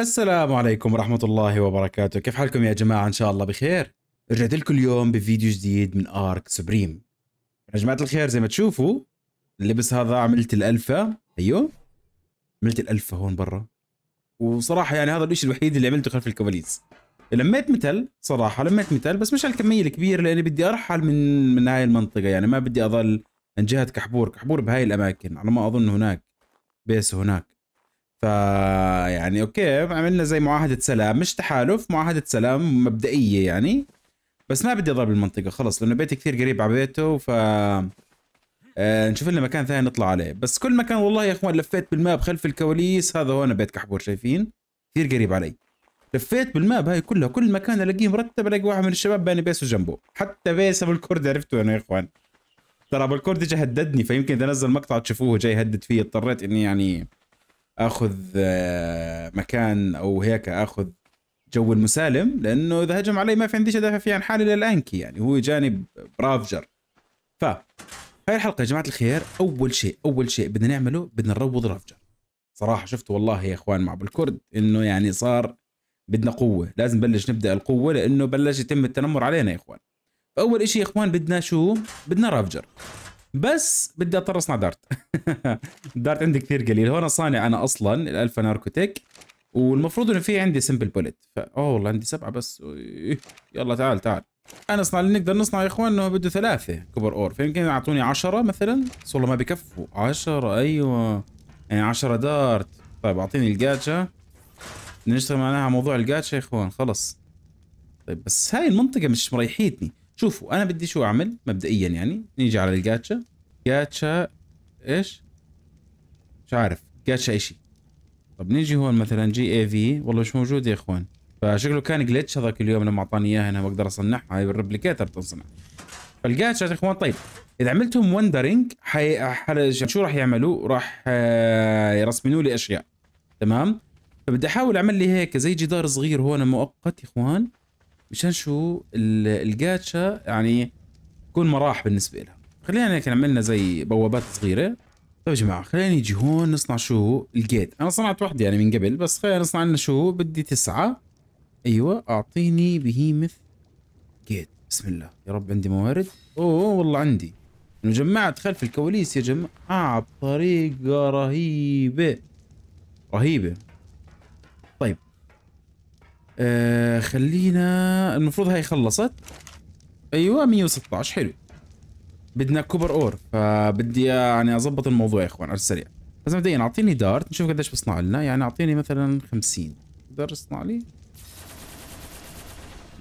السلام عليكم ورحمة الله وبركاته كيف حالكم يا جماعة إن شاء الله بخير رجعت لكم اليوم بفيديو جديد من آرك سبريم يا جماعة الخير زي ما تشوفوا اللبس هذا عملت الألفا أيوه عملت الألفا هون برا وصراحة يعني هذا الشيء الوحيد اللي عملته خلف الكواليس لميت متل صراحة لميت متل بس مش هالكمية الكبيرة لأني بدي أرحل من من هاي المنطقة يعني ما بدي أظل من جهة كحبور كحبور بهاي الأماكن على ما أظن هناك بيس هناك ف يعني اوكي عملنا زي معاهده سلام مش تحالف معاهده سلام مبدئيه يعني بس ما بدي اضرب المنطقه خلص لانه بيتي كثير قريب على بيته ف آه نشوف لنا مكان ثاني نطلع عليه بس كل مكان والله يا اخوان لفيت بالماب خلف الكواليس هذا هون بيت كحبور شايفين كثير قريب علي لفيت بالماب هاي كلها كل مكان الاقيه مرتب الاقي واحد من الشباب باني بيسه جنبه حتى بيس ابو الكرد عرفته انا يا اخوان ترى ابو الكرد جا هددني فيمكن اذا نزل مقطع تشوفوه جاي يهدد فيه اضطريت اني يعني اخذ آه، مكان او هيك اخذ جو المسالم لانه اذا هجم علي ما في عندي ادافع فيه عن حالي الا الانكي يعني هو جاني برافجر ف هاي الحلقه يا جماعه الخير اول شيء اول شيء بدنا نعمله بدنا نروض رافجر صراحه شفتوا والله يا اخوان مع ابو الكرد انه يعني صار بدنا قوه لازم نبلش نبدا القوه لانه بلش يتم التنمر علينا يا اخوان فاول شيء يا اخوان بدنا شو بدنا رافجر بس بدي اضطر اصنع دارت الدارت عندي كثير قليل هون صانع انا اصلا الالفا ناركوتيك والمفروض انه في عندي سمبل بوليت ف... اوه والله عندي سبعه بس يلا تعال تعال انا اصنع اللي نقدر نصنع يا اخوان انه بده ثلاثه كبر اور فيمكن يعطوني 10 مثلا بس والله ما بكفوا 10 ايوه يعني 10 دارت طيب اعطيني الجاتشا نشتغل معناها موضوع الجاتشا يا اخوان خلص طيب بس هاي المنطقه مش مريحيتني شوفوا انا بدي شو اعمل مبدئيا يعني نيجي على الجاتشا جاتشا ايش مش عارف جاتشا ايشي طب نيجي هون مثلا جي اي في والله مش موجود يا اخوان فشكله كان جلتش هذاك اليوم لما اعطاني اياها انا بقدر اصنعها هاي بالريبليكيتر تنصنع فالجاتشا يا اخوان طيب اذا عملتهم وندرينج حي... حل... شو راح يعملوا؟ راح آه، يرسمنوا لي اشياء تمام؟ فبدي احاول اعمل لي هيك زي جدار صغير هون مؤقت يا اخوان مشان شو الجاتشا يعني تكون مراح بالنسبه لها خلينا هيك نعمل زي بوابات صغيره طيب يا جماعه خلينا نيجي هون نصنع شو الجيت انا صنعت واحده يعني من قبل بس خلينا نصنع لنا شو بدي تسعه ايوه اعطيني بهيمث جيت بسم الله يا رب عندي موارد اوه والله عندي جمعت خلف الكواليس يا جماعه آه، بطريقه رهيبه رهيبه طيب آه خلينا المفروض هاي خلصت ايوه 116 حلو بدنا كوبر اور فبدي يعني اظبط الموضوع يا اخوان على السريع بس مبدئيا اعطيني دارت نشوف قديش بصنع لنا يعني اعطيني مثلا 50 تقدر تصنع لي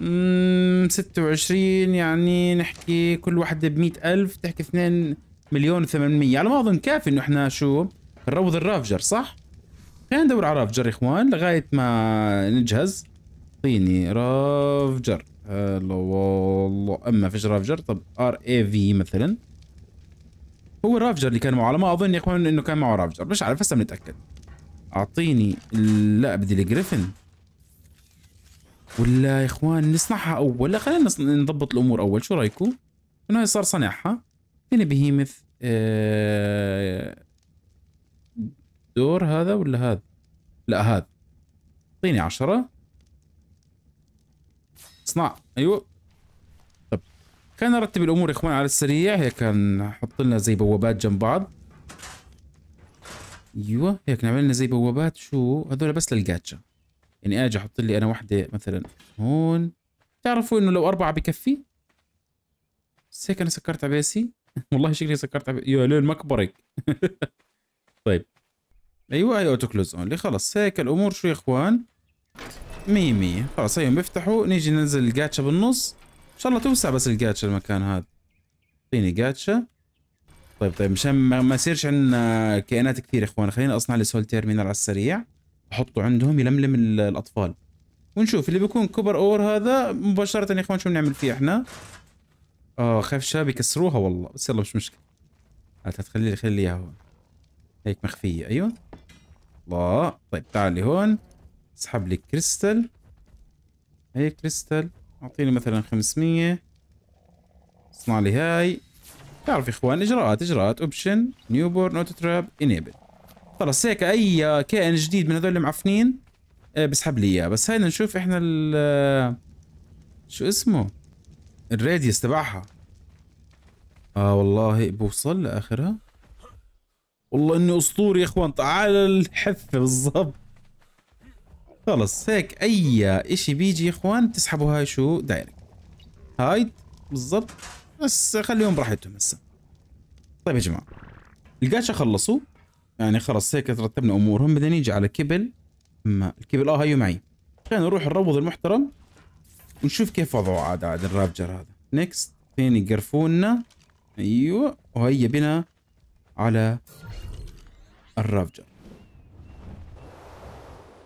اممم 26 يعني نحكي كل واحدة ب 100000 تحكي 2 مليون و800 على ما اظن كافي انه احنا شو نروض الرافجر صح؟ خلينا ندور على رافجر يا اخوان لغاية ما نجهز اعطيني رافجر هلا والله اما فيش رافجر طب ار اي في مثلا هو رافجر اللي كان معه على ما اظن يكون انه كان معه رافجر مش عارف هسه بنتاكد اعطيني لا بدي الجريفن ولا يا اخوان نصنعها اول لا خلينا نضبط الامور اول شو رايكم انه صار صنعها فين بهيمث آه دور هذا ولا هذا لا هذا اعطيني 10 اصنع ايوه طب كان نرتب الامور يا اخوان على السريع هيك نحط لنا زي بوابات جنب بعض ايوه هيك نعمل لنا زي بوابات شو هذول بس للجاتشا يعني اجي احط لي انا واحدة مثلا هون تعرفوا انه لو اربعة بكفي بس هيك انا سكرت عباسي والله شكلي سكرت عباسي يا لون مكبرك طيب ايوه اي اوتو كلوز اونلي خلص هيك الامور شو يا اخوان مية مية خلاص هيهم أيوة، بيفتحوا نيجي ننزل الجاتشا بالنص ان شاء الله توسع بس الجاتشا المكان هذا اعطيني جاتشا طيب طيب مشان ما يصيرش عندنا كائنات كثير يا اخوان خلينا اصنع لي سول تيرمينال على السريع احطه عندهم يلملم الاطفال ونشوف اللي بيكون كبر اور هذا مباشره يا اخوان شو بنعمل فيه احنا اه خايف الشباب يكسروها والله بس يلا مش مشكله هات تخلي لي خلي اياها هيك مخفيه ايوه الله طيب تعالي هون اسحب لي كريستال هي كريستال اعطيني مثلا 500 اصنع لي هاي تعرف يا اخوان اجراءات اجراءات اوبشن نيو بورن اوتو تراب انيبل خلص هيك اي كائن جديد من هذول المعفنين آه، بسحب لي اياه بس هينا نشوف احنا ال آه، شو اسمه الراديوس تبعها اه والله بوصل لاخرها والله اني اسطوري يا اخوان على الحفه بالضبط خلص هيك اي اشي بيجي يا اخوان تسحبوا هاي شو دايركت هاي بالضبط بس خليهم براحتهم هسه طيب يا جماعه الجاشا خلصوا يعني خلص هيك ترتبنا امورهم بدنا نيجي على كبل ما الكبل اه هيو معي خلينا نروح نروض المحترم ونشوف كيف وضعه عاد عاد الرابجر هذا نكست فين يقرفونا ايوه وهي بنا على الرابجر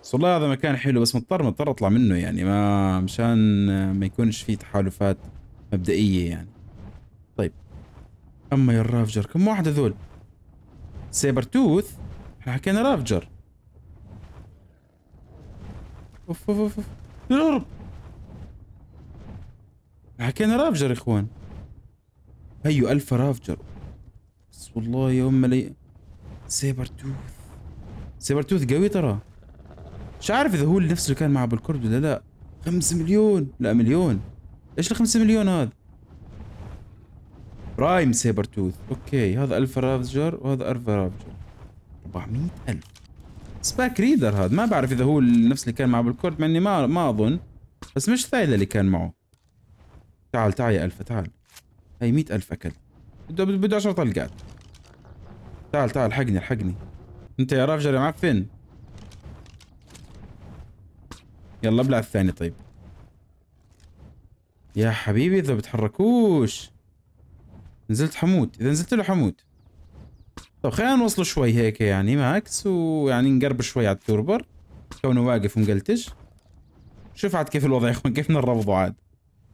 بس والله هذا مكان حلو بس مضطر مضطر اطلع منه يعني ما مشان ما يكونش في تحالفات مبدئية يعني طيب اما يا الرافجر كم واحد هذول سيبر توث احنا حكينا رافجر اوف اوف اوف اوف حكينا رافجر يا اخوان هيو أيوة، الفا رافجر بس والله يا ام لي سيبر توث سيبر توث قوي ترى مش عارف اذا هو نفسه اللي كان مع ابو الكرد ولا لا 5 مليون لا مليون ايش ال 5 مليون هذا برايم سيبر توث اوكي هذا الفا رافجر وهذا الفا رافجر 400000 سباك ريدر هذا ما بعرف اذا هو نفس اللي كان مع ابو الكرد مع اني ما ما اظن بس مش ثايله اللي كان معه تعال تعال يا الفا تعال هي 100000 اكل بده بده 10 طلقات تعال تعال حقني الحقني انت يا رافجر يا معفن يلا ابلع الثاني طيب يا حبيبي اذا بتحركوش نزلت حمود اذا نزلت له حمود طب خلينا نوصله شوي هيك يعني ماكس ويعني نقرب شوي على التوربر كونه واقف ومقلتش شوف عاد كيف الوضع يا اخوان كيف نرفضه عاد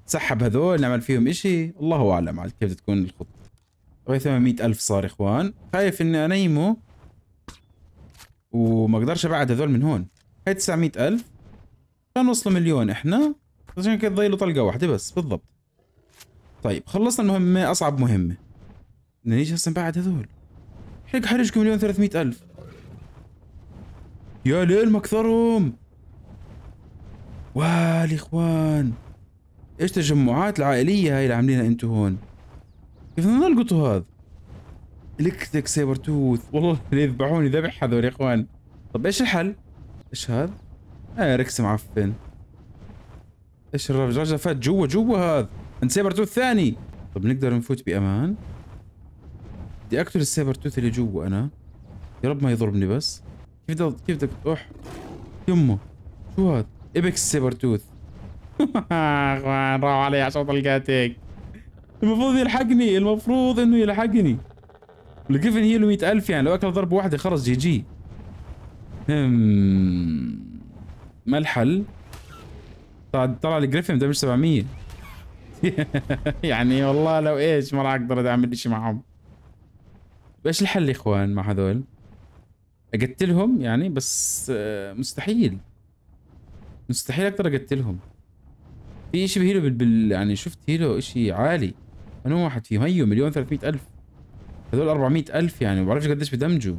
سحب هذول نعمل فيهم اشي الله اعلم عاد كيف تكون الخطة وهي 800 الف صار يا اخوان خايف اني انيمه وما اقدرش ابعد هذول من هون هاي 900 الف كان فنوصل مليون احنا عشان كذا ضايله طلقه واحده بس بالضبط طيب خلصنا المهمه اصعب مهمه بدنا نيجي هسه بعد هذول حرق حرجكم مليون ثلاثمئة ألف يا ليل ما كثرهم والاخوان ايش تجمعات العائليه هاي اللي عاملينها انتم هون كيف بدنا نلقطوا هذا الكتك سايبر توث والله يذبحوني ذبح هذول يا اخوان طب ايش الحل ايش هذا اه ركس معفن ايش الرجل فات جوا جوا هذا عند سايبر توث ثاني طب نقدر نفوت بامان بدي اقتل السايبر توث اللي جوا انا يا رب ما يضربني بس كيف بدك كيف بدك تروح يمه شو هذا ابيكس سايبر توث اخوان راحوا علي عشان طلقاتك المفروض يلحقني المفروض انه يلحقني الجيفن له 100000 يعني لو اكل ضربه واحده خلص جي جي هم ما الحل؟ طلع طلع الجريفن دمج 700 يعني والله لو ايش ما راح اقدر اعمل اشي معهم ايش الحل يا اخوان مع هذول؟ اقتلهم يعني بس آه، مستحيل مستحيل اقدر اقتلهم في اشي بهيلو بال, بال... يعني شفت هيلو اشي عالي انا واحد فيهم هيو مليون 300 الف هذول 400 الف يعني ما بعرفش قديش بدمجوا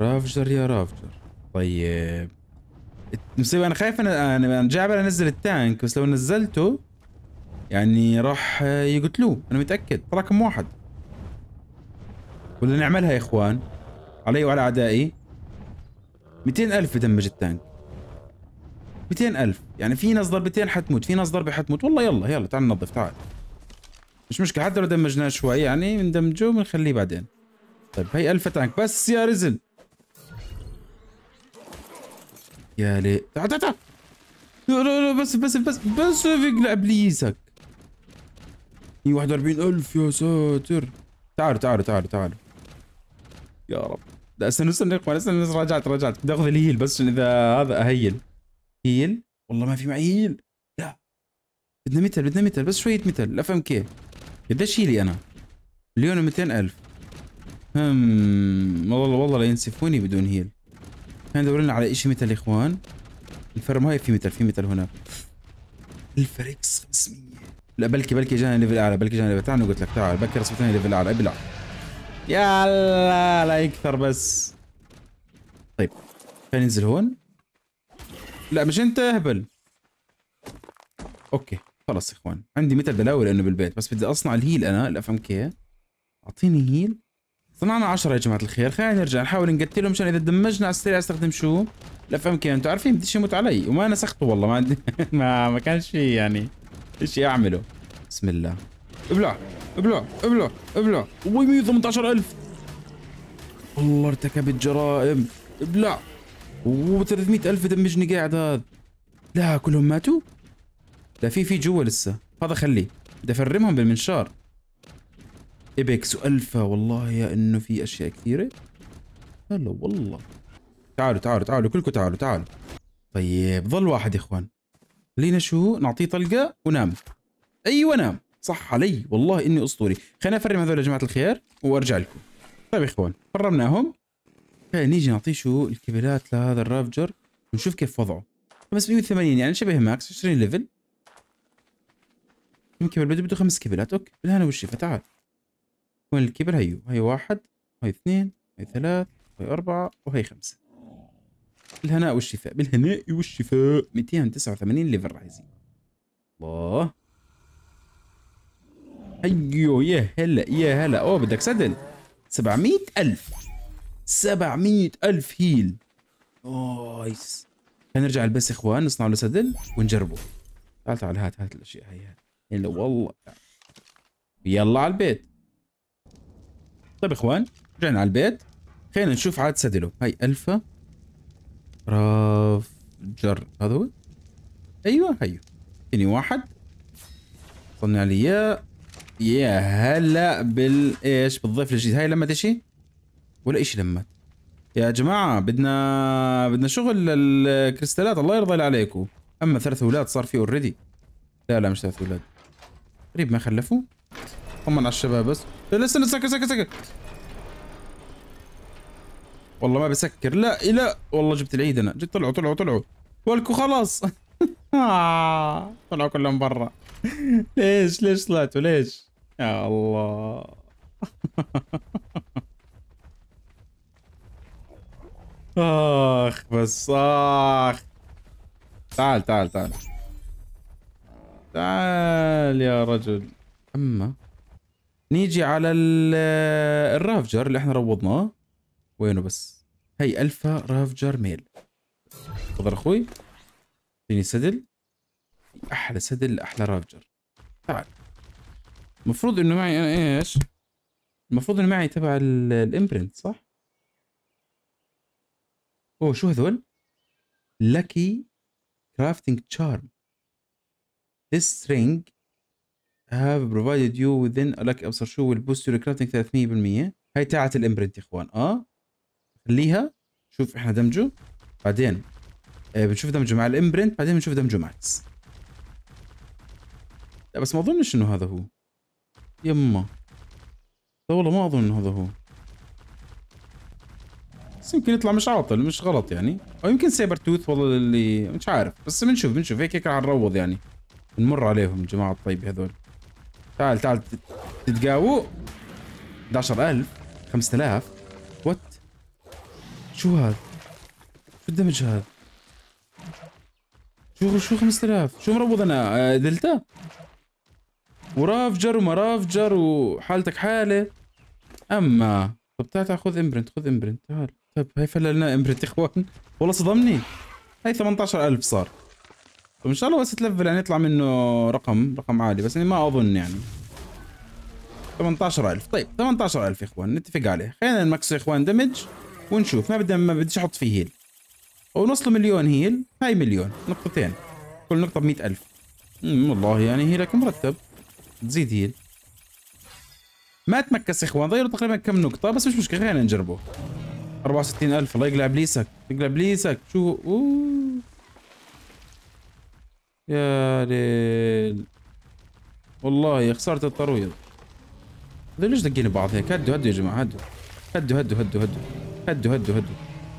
رافجر يا رافجر طيب مصيبة انا خايف انا انا جابر انزل التانك بس لو نزلته يعني راح يقتلوه انا متاكد رقم واحد ولا نعملها يا اخوان علي وعلى اعدائي 200 الف بدمج التانك 200 الف يعني في ناس ضربتين حتموت في ناس ضربه حتموت والله يلا يلا تعال ننظف تعال مش مشكله حتى لو دمجناه شوي يعني بندمجه بنخليه بعدين طيب هي 1000 تانك بس يا رزل يا لي تعال تعال تعال بس بس بس بس اقلع ابليسك هي 41000 يا ساتر تعالوا تعالوا تعالوا تعالوا يا رب لا استنى استنى اقبل استنى رجعت رجعت بدي اخذ الهيل بس اذا هذا اهيل هيل والله ما في معي هيل لا بدنا متل بدنا متل بس شويه متل اف ام كي قديش هيلي انا؟ مليون و ألف هم والله والله لا ينسفوني بدون هيل خلينا ندور لنا على شيء مثل اخوان الفرم هاي في مثل في مثل هنا الفريكس 500 لا بلكي بلكي جانا ليفل اعلى بلكي جانا ليفل تعال قلت لك تعال بلكي رسمتني ليفل اعلى ابلع يلا لا يكثر بس طيب خلينا ننزل هون لا مش انت اهبل اوكي خلص يا اخوان عندي متل بلاوي لانه بالبيت بس بدي اصنع الهيل انا الاف ام كيف اعطيني هيل صنعنا 10 يا جماعه الخير خلينا نرجع نحاول نقتلهم عشان اذا دمجنا على السريع استخدم شو لف كيف انتم عارفين بديش يموت علي وما نسخته والله ما عندي ما ما كان شيء يعني شيء اعمله بسم الله ابلع ابلع ابلع ابلع وي 118000 والله ارتكبت جرائم ابلع و 300000 دمجني قاعد هذا لا كلهم ماتوا لا في في جوا لسه هذا خليه بدي افرمهم بالمنشار ايبكس والفا والله يا انه في اشياء كثيره هلا والله تعالوا تعالوا تعالوا كلكم تعالوا تعالوا طيب ظل واحد يا اخوان خلينا شو نعطيه طلقه ونام ايوه نام صح علي والله اني اسطوري خلينا افرم هذول يا جماعه الخير وارجع لكم طيب يا اخوان فرمناهم خلينا نيجي نعطيه شو الكبلات لهذا الرافجر ونشوف كيف وضعه 580 يعني شبه ماكس 20 ليفل كم كبل بده بده خمس كبلات اوكي بالهنا والشفا تعال وين الكبر هيو هي واحد هي اثنين هي ثلاث هي أربعة وهي خمسة بالهناء والشفاء بالهناء والشفاء 289 ليفل راح يزيد الله هيو أيوه، يا هلا يا هلا اوه بدك سدل 700 ألف 700 ألف هيل نايس هنرجع البس اخوان نصنع له سدل ونجربه تعال تعال هات هات الاشياء هي هات يلا والله يلا على البيت طيب اخوان رجعنا على البيت خلينا نشوف عاد سدلو هاي الفا راف جر هذا هو ايوه هيو ثاني واحد وصلنا لي اياه يا هلا بالايش بالضيف الجديد هاي لمت اشي ولا اشي لمت يا جماعة بدنا بدنا شغل الكريستالات الله يرضى عليكم اما ثلاث اولاد صار في اوريدي لا لا مش ثلاث اولاد قريب ما خلفوا طمن على الشباب بس لا لا سكر سكر سكر والله ما بسكر لا لا والله جبت العيد انا جبت طلعوا طلعوا طلعوا والكو خلاص طلعوا كلهم برا ليش ليش طلعتوا ليش يا الله اخ بس اخ تعال تعال تعال تعال يا رجل اما نيجي على الرافجر اللي احنا روضناه وينه بس هي الفا رافجر ميل تفضل اخوي اعطيني سدل احلى سدل احلى رافجر تعال المفروض انه معي انا ايش المفروض انه معي تبع الامبرنت صح اوه شو هذول لكي كرافتنج تشارم this ring have provided you وذن لك ابصر شو will boost your 300% هاي تاعت الامبرنت يا اخوان اه خليها شوف احنا دمجه بعدين آه بنشوف دمجه مع الامبرنت بعدين بنشوف دمجه ماكس لا بس ما اظنش انه هذا هو يما لا والله ما اظن انه هذا هو بس يمكن يطلع مش عاطل مش غلط يعني او يمكن سايبر توث والله اللي مش عارف بس بنشوف بنشوف هيك هيك رح نروض يعني نمر عليهم الجماعه الطيبه هذول تعال تعال تتقاووا 11000 5000 وات شو هذا؟ شو الدمج هذا؟ شو شو 5000 شو مروض انا آه، دلتا ورافجر وما رافجر وحالتك حاله اما طب تعال تعال خذ امبرنت خذ امبرنت تعال طب هاي فللنا امبرنت يا اخوان والله صدمني هاي 18000 صار وان شاء الله بس تلفل يعني يطلع منه رقم رقم عالي بس يعني ما اظن يعني 18000 طيب 18000 يا اخوان نتفق عليه خلينا نمكس يا اخوان دمج ونشوف ما بدي ما بديش احط فيه هيل او نصله مليون هيل هاي مليون نقطتين كل نقطه ب 100000 والله يعني هيلك مرتب تزيد هيل ما تمكس يا اخوان ضيعوا تقريبا كم نقطه بس مش مشكله خلينا نجربه 64000 الله يقلع ابليسك يقلع ابليسك شو اوه يا ليل والله يا خسارة الترويض هذول ليش دقين بعض هيك هدوا هدوا يا جماعة هدوا هدوا هدوا هدوا هدوا هدوا هدوا هدوا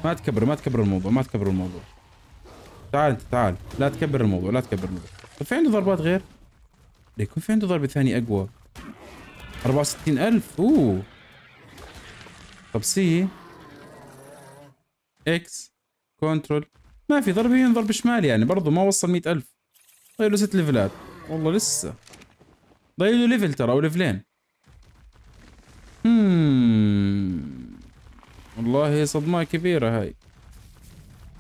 ما تكبر ما تكبر الموضوع ما تكبر الموضوع تعال انت تعال لا تكبر الموضوع لا تكبر الموضوع طيب في عنده ضربات غير ليكون في عنده ضربة ثانية أقوى 64000 أوه طب سي اكس كنترول ما في ضرب يمين ضرب شمال يعني برضه ما وصل 100000 ضايل طيب، له ست ليفلات والله لسه ضايل طيب، له ليفل ترى او ليفلين والله صدمة كبيرة هاي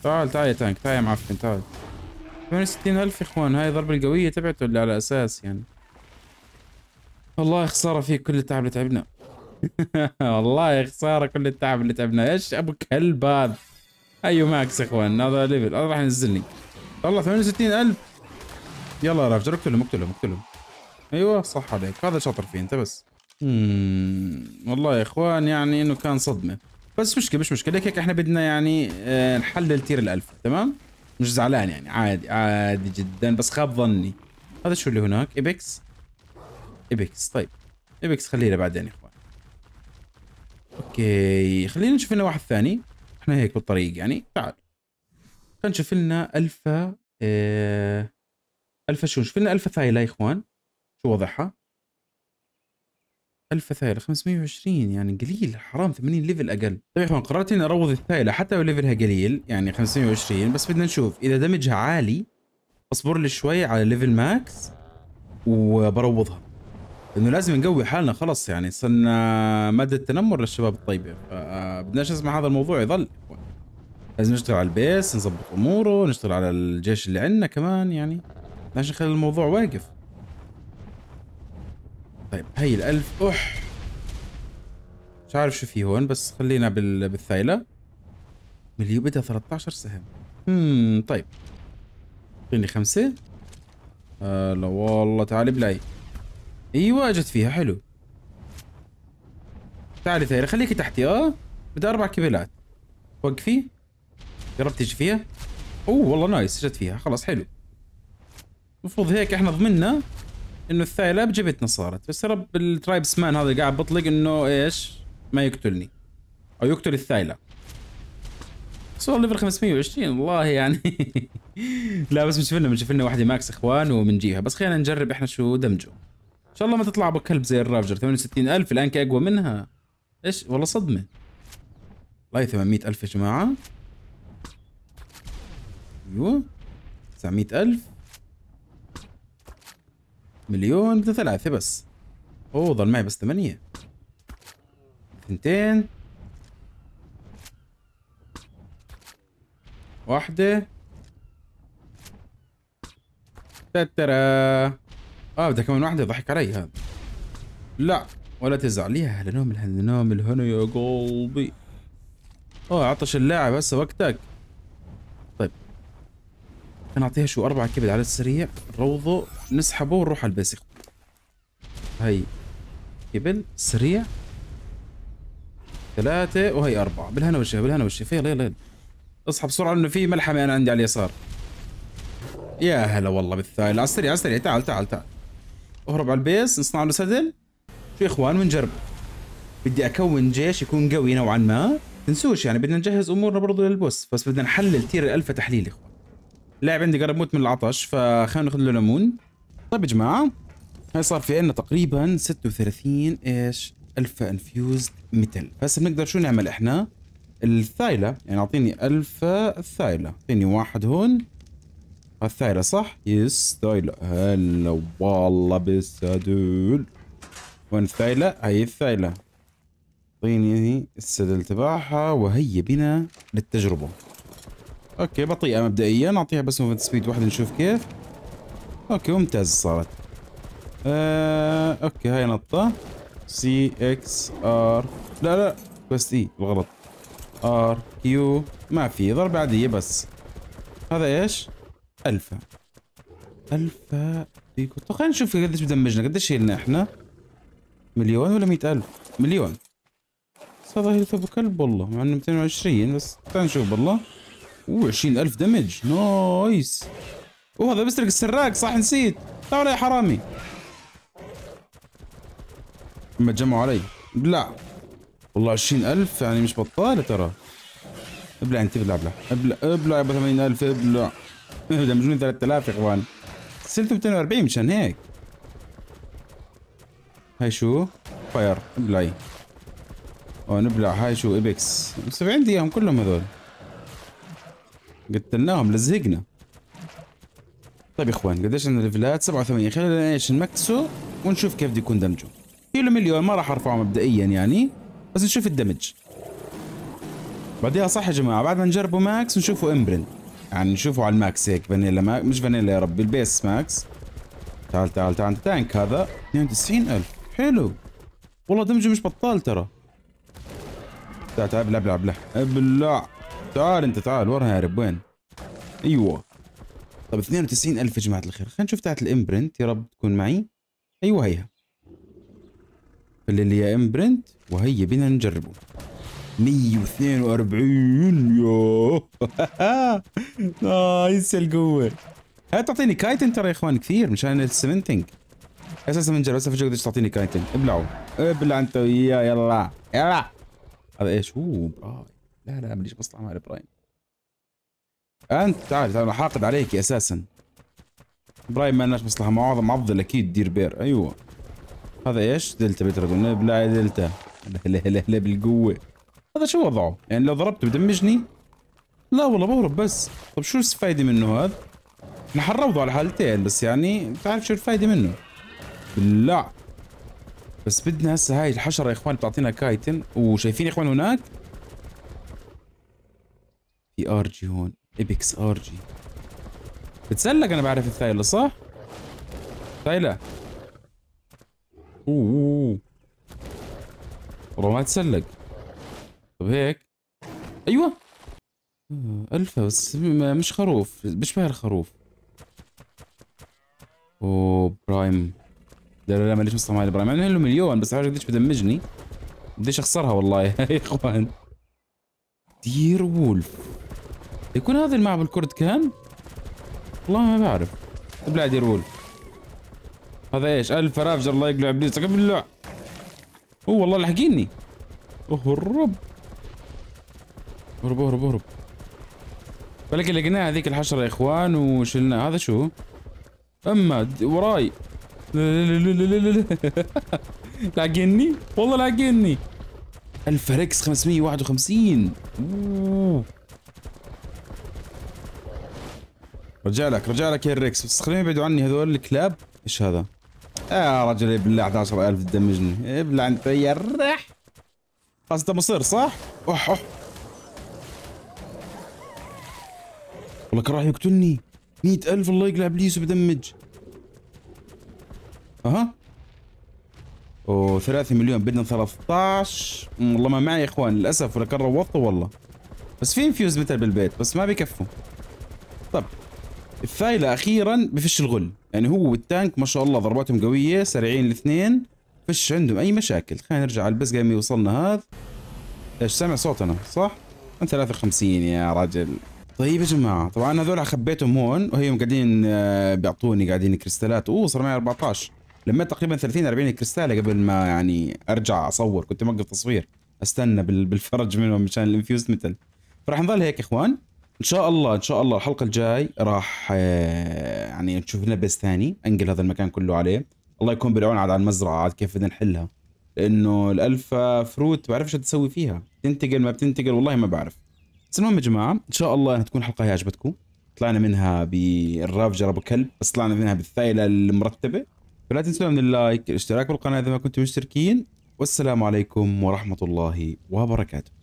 تعال تعال يا تانك تعال يا معفن تعال 68 ألف يا إخوان هاي الضربة القوية تبعته اللي على أساس يعني والله خسارة فيك كل التعب اللي تعبنا والله خسارة كل التعب اللي تعبنا ايش ابو كلب هذا ايو ماكس يا اخوان هذا ليفل هذا راح ينزلني والله 68 ألف يلا يا رافجر اقتلهم اقتلهم اقتلهم ايوه صح عليك هذا شاطر فيه انت بس اممم والله يا اخوان يعني انه كان صدمه بس مشكله مش مشكله هيك احنا بدنا يعني آه نحلل تير الالف تمام مش زعلان يعني عادي عادي جدا بس خاب ظني هذا شو اللي هناك ايبكس ايبكس طيب ايبكس خلينا بعدين يا اخوان اوكي خلينا نشوف لنا واحد ثاني احنا هيك بالطريق يعني تعال خلينا نشوف لنا الفا آه الفا شو شفنا الفا ثايلة يا اخوان شو وضعها الفا ثايلة 520 يعني قليل حرام 80 ليفل اقل طيب يا اخوان قررت اني اروض الثايلة حتى لو ليفلها قليل يعني 520 بس بدنا نشوف اذا دمجها عالي اصبر لي شوي على ليفل ماكس وبروضها لانه لازم نقوي حالنا خلص يعني صرنا ماده تنمر للشباب الطيبه فبدناش آه، نسمع هذا الموضوع يظل لازم نشتغل على البيس نظبط اموره نشتغل على الجيش اللي عندنا كمان يعني ماشي نخلي الموضوع واقف طيب هي الألف أح مش عارف شو في هون بس خلينا بال... بالثايلة مليون بدها 13 سهم اممم طيب اعطيني خمسة آه والله تعالي بلاي ايوه اجت فيها حلو تعالي ثايلة خليكي تحتي اه بدي اربع كبلات وقفي جربت تيجي فيها اوه والله نايس اجت فيها خلاص حلو المفروض هيك احنا ضمننا انه الثعلب جبتنا صارت بس رب الترايبس مان هذا اللي قاعد بطلق انه ايش ما يقتلني او يقتل الثعلب صار ليفل 520 والله يعني لا بس بنشوف لنا بنشوف لنا واحده ماكس اخوان وبنجيها بس خلينا نجرب احنا شو دمجه ان شاء الله ما تطلع ابو كلب زي الرافجر 68000 الان اقوى منها ايش والله صدمه والله 800000 يا جماعه ايوه 900000 مليون بثلاثة بس اوه ظل معي بس ثمانية اثنتين واحدة تترا اه بدي كمان واحدة ضحك علي هذا لا ولا تزعل يا نوم الهنا نوم الهنا يا قلبي اوه عطش اللاعب هسه وقتك نعطيها شو اربع كبد على السريع نروضه نسحبه ونروح على البيسك هي كبل سريع ثلاثة وهي أربعة بالهنا والشفا بالهنا والشفا يلا يلا اصحى بسرعة لأنه في ملحمة أنا عندي على اليسار يا هلا والله بالثاني على السريع على السريع تعال تعال تعال اهرب على البيس نصنع له سدل شو يا إخوان بنجرب بدي أكون جيش يكون قوي نوعا ما تنسوش يعني بدنا نجهز أمورنا برضو للبوس بس بدنا نحلل تير الألفة تحليل إخوان اللاعب عندي قرب موت من العطش فخلينا ناخذ له ليمون طيب يا جماعه هاي صار في عندنا تقريبا 36 ايش الفا انفيوزد ميتال بس بنقدر شو نعمل احنا الثايله يعني اعطيني الفا ثايله اعطيني واحد هون الثايله صح يس ثايله هلا والله هدول وين الثايله هي الثايله اعطيني السدل تبعها وهيا بنا للتجربه اوكي بطيئه مبدئيا نعطيها بس موفمنت سبيد واحد نشوف كيف اوكي ممتاز صارت آه اوكي هاي نطه سي اكس ار لا لا بس اي e، بالغلط ار كيو ما في ضربه عاديه بس هذا ايش الفا الفا بيكو طب خلينا نشوف قديش بدمجنا قديش هيلنا احنا مليون ولا مئة ألف مليون هذا ابو كلب والله مع انه 220 بس تعال نشوف بالله اوه 20000 دمج نايس اوه هذا بيسرق السراق صح نسيت تعال يا حرامي ما تجمعوا علي ابلع والله 20000 يعني مش بطاله ترى ابلع انت ابلع ابلع ابلع ابلع ابو 80000 ابلع دمجوني 3000 يا اخوان سلت 240 مشان هيك هاي شو فاير ابلعي او نبلع هاي شو ايبكس بس عندي اياهم كلهم هذول قتلناهم لزقنا طيب يا اخوان قديش عندنا ليفلات 87 خلينا ايش نمكسه ونشوف كيف بده يكون دمجه كيلو مليون ما راح ارفعه مبدئيا يعني بس نشوف الدمج بعديها صح يا جماعه بعد ما نجربه ماكس نشوفه امبرن يعني نشوفه على الماكس هيك فانيلا ماكس مش فانيلا يا ربي البيس ماكس تعال تعال تعال تانك هذا 92000 حلو والله دمجه مش بطال ترى تعال تعال العب ابلع ابلع ابلع تعال انت تعال ورها يا رب وين ايوه طب 92000 يا جماعه الخير خلينا نشوف تحت الامبرنت يا رب تكون معي ايوه هيها اللي هي امبرنت وهي بينا نجربه 142 يا نايس القوه هاي تعطيني كايتن ترى يا اخوان كثير مشان السمنتنج اساسا من جرب فجاه قديش تعطيني كايتن ابلعوا ابلع انت وياه يلا يلا هذا ايش اوه براي لا لا ماليش مصلحة مع البرايم انت تعال انا حاقد عليك اساسا برايم ما لناش مصلحة معه معضل اكيد دير بير ايوه هذا ايش دلتا بتردون بلا دلتا هلا هلا هلا بالقوة هذا شو وضعه يعني لو ضربته بدمجني لا والله بهرب بس طب شو الفايدة منه هذا احنا حنروضه على حالتين بس يعني بتعرف شو الفايدة منه لا بس بدنا هسه هاي الحشرة يا اخوان بتعطينا كايتن وشايفين يا اخوان هناك في ار جي هون ابيكس ار جي بتسلق انا بعرف الثايلة صح؟ ثايلة اوه والله ما تسلق طب هيك ايوه آه، الفا بس مش خروف بيشبه الخروف اوه برايم لا لا لا ماليش مصلحه مع البرايم عمل له مليون بس عارف قديش بدمجني بديش اخسرها والله يا اخوان دير وولف يكون هذا المعبد الكرد كان والله ما بعرف بلاد طيب يرول هذا ايش الف رافجر الله يقلع ابليسك باللع اوه والله لحقيني اهرب اهرب اهرب اهرب ولكن لقينا هذيك الحشرة يا اخوان وشلنا هذا شو اما وراي لاقيني والله لاقيني الفريكس 551 اوه رجع لك رجع لك يا الريكس بس خليهم يبعدوا عني هذول الكلاب ايش هذا؟ يا آه، رجل يبلع 11000 تدمجني ابلع انت يا الرح خلاص انت مصير صح؟ اح اح والله كان راح يقتلني 100000 الله يقلع ابليس وبدمج اها اوه 3 مليون بدنا 13 أمم، والله ما معي يا اخوان للاسف ولا كان روضته والله بس في انفيوز متل بالبيت بس ما بيكفوا طب الفايلة اخيرا بفش الغل يعني هو والتانك ما شاء الله ضرباتهم قوية سريعين الاثنين فش عندهم اي مشاكل خلينا نرجع على البس قام يوصلنا هذا ايش سامع صوتنا صح؟ من 53 يا رجل طيب يا جماعة طبعا هذول خبيتهم هون وهيهم قاعدين آه، بيعطوني قاعدين كريستالات اوه صار معي 14 لميت تقريبا 30 40 كريستالة قبل ما يعني ارجع اصور كنت موقف تصوير استنى بالفرج منهم مشان الانفيوز متل فراح نضل هيك اخوان ان شاء الله ان شاء الله الحلقه الجاي راح آه، يعني نشوف لنا بس ثاني انقل هذا المكان كله عليه الله يكون بالعون عاد على المزرعه عاد كيف بدنا نحلها لانه الالفا فروت بعرفش شو تسوي فيها تنتقل ما بتنتقل والله ما بعرف بس المهم يا جماعه ان شاء الله تكون الحلقه هي عجبتكم طلعنا منها بالراف جرب كلب بس طلعنا منها بالثايله المرتبه فلا تنسوا من اللايك الاشتراك بالقناه اذا ما كنتم مشتركين والسلام عليكم ورحمه الله وبركاته